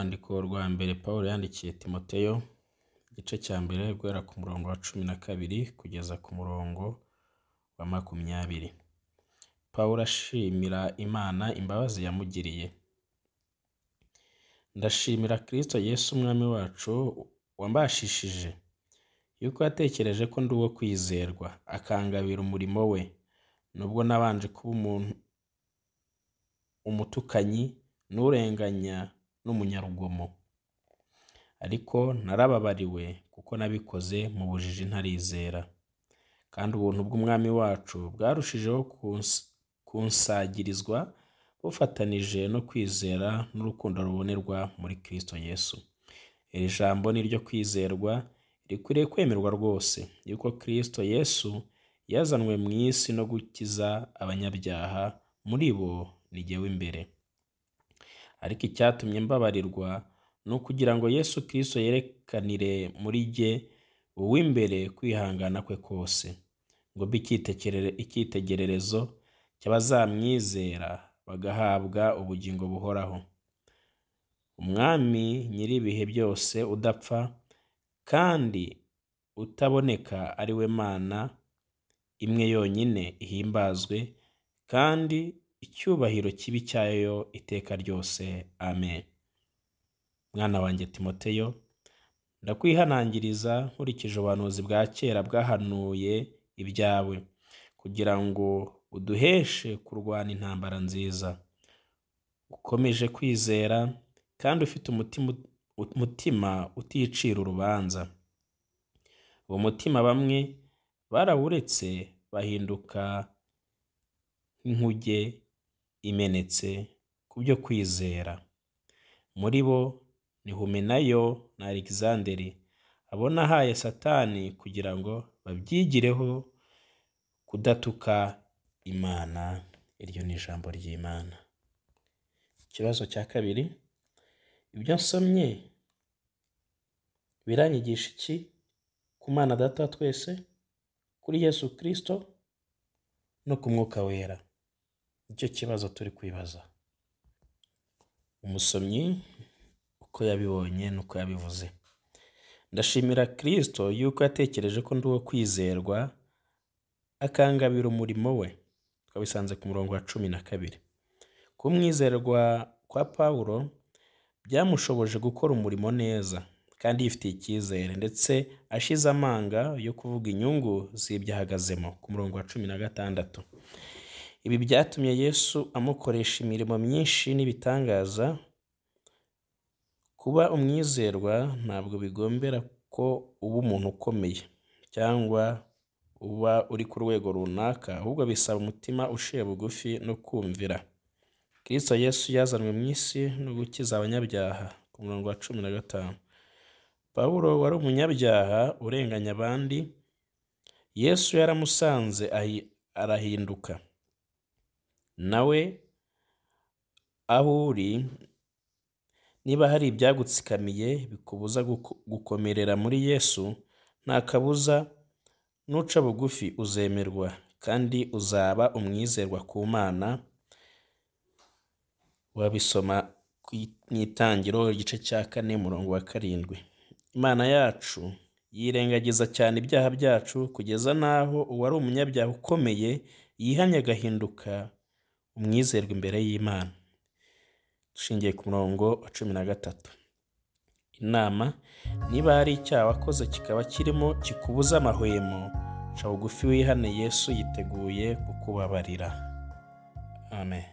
Urwandiko rwa mbere Pawulo yandikiye Timoteyo, igice cya mbere guhera ku murongo wa cumi na kabiri kugeza ku murongo wa makumyabiri. Pawulo ashimira Imana imbabazi yamugiriye. Ndashimira Kristo Yesu umwami wacu wambashishije, yuko yatekereje ko ndi uwo kwizerwa, akangabira umurimo we, nubwo nabanje kuba umuntu umutukanyi n'urenganya n'umunyarugomo ariko narababariwe kuko nabikoze mu bujiji ntarizera kandi ubuntu bw'umwami wacu bwarushijeho kunsagirizwa bufatanije no kwizera n'urukundo rubonerwa muri kirisito yesu iri jambo ni ryo kwizerwa rikwiriye kwemerwa rwose yuko kirisito yesu yazanwe mu isi no gukiza abanyabyaha muri bo ni jyewe imbere ariko icyatumye mbabarirwa ni ukugira ngo Yesu Kristo yerekanire muri jye uw'imbere kwihangana kwe kose, ngo mbe icyitegererezo cy'abazamwizera bagahabwa ubugingo buhoraho. Umwami nyir'ibihe byose udapfa kandi utaboneka ari we Mana imwe yonyine ihimbazwe kandi icyubahiro kibi cyayo iteka ryose amen mwana wanjye timoteyo ndakwihanangiriza nkurikije ubuhanuzi bwa kera bwahanuye ibyawe kugira ngo uduheshe kurwana intambara nziza ukomeje kwizera kandi ufite umutima uticira urubanza uwo mutima bamwe barawuretse bahinduka nk'inkuge imenetse ku byo kwizera muri bo ni humenayo na alexanderi abo nahaye satani kugira ngo babyigireho kudatuka imana iryo ni ijambo ry'imana ikibazo cya kabiri ibyo nsomye biranyigisha iki ku mana data twese kuri yesu kirisito no ku mwuka wera nicyo kibazo turi kwibaza umusomyi uko yabibonye n'uko yabivuze ndashimira kirisito yuko yatekereje ko ndi uwo kwizerwa akangabira umurimo we twabisanze ku murongo wa cumi na kabiri Kumwizerwa kwa pawulo byamushoboje gukora umurimo neza kandi yifitiye icyizere ndetse ashize amanga yo kuvuga inyungu z'ibyo ahagazemo ku murongo wa cumi na gatandatu Ibi byatumye Yesu amukoresha imirimo myinshi n'ibitangaza, kuba umwizerwa ntabwo bigombera ko uba umuntu ukomeye cyangwa uba uri ku rwego runaka, ahubwo bisaba umutima uciye bugufi no kumvira. Kristo Yesu yazanwe mu isi no gukiza abanyabyaha ku murongo wa cumi na gatanu. Pawulo wari umunyabyaha urenganya abandi, Yesu yaramusanze arahinduka. nawe aho uri niba hari ibyagutsikamiye bikubuza gukomerera muri Yesu nta kabuza nuca bugufi uzemerwa kandi uzaba umwizerwa ku Mana wabisoma mu itangiro igice cya kane murongo wa karindwi Imana yacu yirengagiza cyane ibyaha byacu kugeza n'aho uwari umunyabyaha ukomeye yihanye agahinduka umwizerwa imbere y'Imana. Dushingiye ku murongo wa cumi na gatatu. Inama niba hari icyaha wakoze kikaba kirimo kikubuza amahwemo, ca bugufi wihane Yesu yiteguye kukubabarira. Amen.